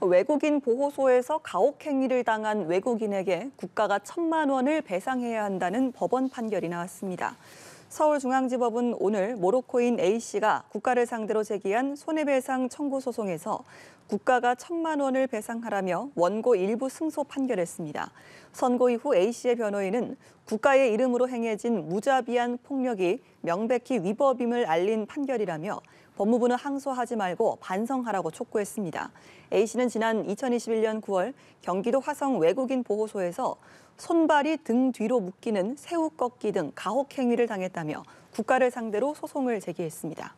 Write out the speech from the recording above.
외국인 보호소에서 가혹행위를 당한 외국인에게 국가가 천만 원을 배상해야 한다는 법원 판결이 나왔습니다. 서울중앙지법은 오늘 모로코인 A씨가 국가를 상대로 제기한 손해배상 청구 소송에서 국가가 천만 원을 배상하라며 원고 일부 승소 판결했습니다. 선고 이후 A씨의 변호인은 국가의 이름으로 행해진 무자비한 폭력이 명백히 위법임을 알린 판결이라며 법무부는 항소하지 말고 반성하라고 촉구했습니다. A씨는 지난 2021년 9월 경기도 화성 외국인 보호소에서 손발이 등 뒤로 묶이는 새우 꺾기 등 가혹 행위를 당했다 있다며 국가를 상대로 소송을 제기했습니다.